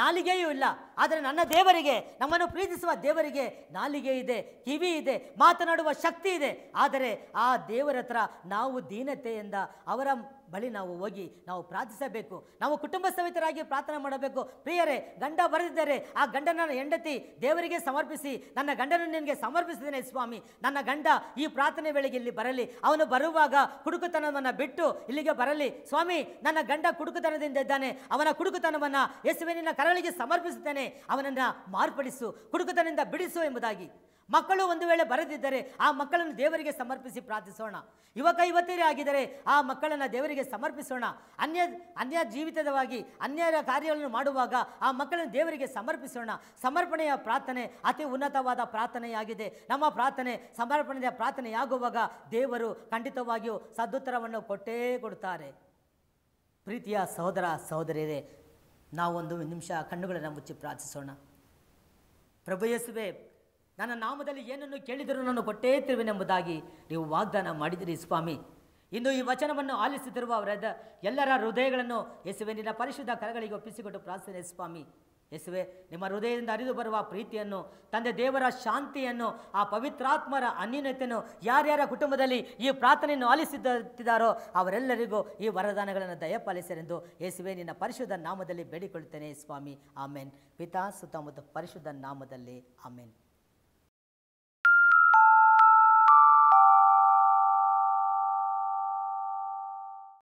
ನಾಲಿಗೆಯೂ ಇಲ್ಲ ಆದರೆ ನನ್ನ ದೇವರಿಗೆ ನಮ್ಮನ್ನು ಪ್ರೀತಿಸುವ ದೇವರಿಗೆ ನಾಲಿಗೆ ಇದೆ ಕಿವಿ ಇದೆ ಮಾತನಾಡುವ ಶಕ್ತಿ ಇದೆ ಆದರೆ ಆ ದೇವರ ಹತ್ರ ನಾವು ದೀನತೆಯಿಂದ ಅವರ ಬಳಿ ನಾವು ಹೋಗಿ ನಾವು ಪ್ರಾರ್ಥಿಸಬೇಕು ನಾವು ಕುಟುಂಬ ಸಮೇತರಾಗಿ ಪ್ರಾರ್ಥನೆ ಮಾಡಬೇಕು ಪ್ರಿಯರೇ ಗಂಡ ಬರೆದಿದ್ದರೆ ಆ ಗಂಡನ ಹೆಂಡತಿ ದೇವರಿಗೆ ಸಮರ್ಪಿಸಿ ನನ್ನ ಗಂಡನನ್ನು ನಿನಗೆ ಸಮರ್ಪಿಸಿದ್ದೇನೆ ಸ್ವಾಮಿ ನನ್ನ ಗಂಡ ಈ ಪ್ರಾರ್ಥನೆ ವೇಳೆಗೆ ಇಲ್ಲಿ ಬರಲಿ ಅವನು ಬರುವಾಗ ಕುಡುಕುತನವನ್ನು ಬಿಟ್ಟು ಇಲ್ಲಿಗೆ ಬರಲಿ ಸ್ವಾಮಿ ನನ್ನ ಗಂಡ ಕುಡುಕುತನದಿಂದ ಇದ್ದಾನೆ ಅವನ ಕುಡುಕುತನವನ್ನು ಯೇಸುವಿನ ಕರಳಿಗೆ ಸಮರ್ಪಿಸುತ್ತೇನೆ ಅವನನ್ನು ಮಾರ್ಪಡಿಸು ಕುಡುಕುತನದಿಂದ ಬಿಡಿಸು ಎಂಬುದಾಗಿ ಮಕ್ಕಳು ಒಂದು ವೇಳೆ ಬರೆದಿದ್ದರೆ ಆ ಮಕ್ಕಳನ್ನು ದೇವರಿಗೆ ಸಮರ್ಪಿಸಿ ಪ್ರಾರ್ಥಿಸೋಣ ಯುವಕ ಯುವತಿಯರೇ ಆಗಿದ್ದರೆ ಆ ಮಕ್ಕಳನ್ನು ದೇವರಿಗೆ ಸಮರ್ಪಿಸೋಣ ಅನ್ಯ ಅನ್ಯ ಜೀವಿತದವಾಗಿ ಅನ್ಯರ ಕಾರ್ಯಗಳನ್ನು ಮಾಡುವಾಗ ಆ ಮಕ್ಕಳನ್ನು ದೇವರಿಗೆ ಸಮರ್ಪಿಸೋಣ ಸಮರ್ಪಣೆಯ ಪ್ರಾರ್ಥನೆ ಅತಿ ಉನ್ನತವಾದ ಪ್ರಾರ್ಥನೆಯಾಗಿದೆ ನಮ್ಮ ಪ್ರಾರ್ಥನೆ ಸಮರ್ಪಣೆಯ ಪ್ರಾರ್ಥನೆಯಾಗುವಾಗ ದೇವರು ಖಂಡಿತವಾಗಿಯೂ ಸದುತ್ತರವನ್ನು ಕೊಟ್ಟೇ ಕೊಡುತ್ತಾರೆ ಪ್ರೀತಿಯ ಸಹೋದರ ಸಹೋದರಿಯರೇ ನಾವೊಂದು ನಿಮಿಷ ಕಣ್ಣುಗಳನ್ನು ಮುಚ್ಚಿ ಪ್ರಾರ್ಥಿಸೋಣ ಪ್ರಭು ಯೇಸುವೆ ನನ್ನ ನಾಮದಲ್ಲಿ ಏನನ್ನು ಕೇಳಿದರೂ ನಾನು ಕೊಟ್ಟೇ ತಿರುವೆನೆಂಬುದಾಗಿ ನೀವು ವಾಗ್ದಾನ ಮಾಡಿದಿರಿ ಸ್ವಾಮಿ ಇಂದು ಈ ವಚನವನ್ನು ಆಲಿಸುತ್ತಿರುವ ಅವರಾದ ಎಲ್ಲರ ಹೃದಯಗಳನ್ನು ನಿನ್ನ ಪರಿಶುದ್ಧ ಕರಗಳಿಗೆ ಒಪ್ಪಿಸಿಕೊಟ್ಟು ಪ್ರಾರ್ಥನೆ ಸ್ವಾಮಿ ಎಸುವೆ ನಿಮ್ಮ ಹೃದಯದಿಂದ ಅರಿದು ಬರುವ ಪ್ರೀತಿಯನ್ನು ತಂದೆ ದೇವರ ಶಾಂತಿಯನ್ನು ಆ ಪವಿತ್ರಾತ್ಮರ ಅನ್ಯೂನ್ಯತೆಯನ್ನು ಯಾರ್ಯಾರ ಕುಟುಂಬದಲ್ಲಿ ಈ ಪ್ರಾರ್ಥನೆಯನ್ನು ಆಲಿಸುತ್ತಿದ್ದಾರೋ ಅವರೆಲ್ಲರಿಗೂ ಈ ವರದಾನಗಳನ್ನು ದಯಪಾಲಿಸರೆಂದು ಯೇಸುವೆ ನಿನ್ನ ಪರಿಶುದ್ಧ ನಾಮದಲ್ಲಿ ಬೇಡಿಕೊಳ್ಳುತ್ತೇನೆ ಸ್ವಾಮಿ ಆಮೇನ್ ಪಿತಾ ಸುತ್ತಮುತ್ತ ಪರಿಶುದ್ಧ ನಾಮದಲ್ಲಿ ಆಮೇನ್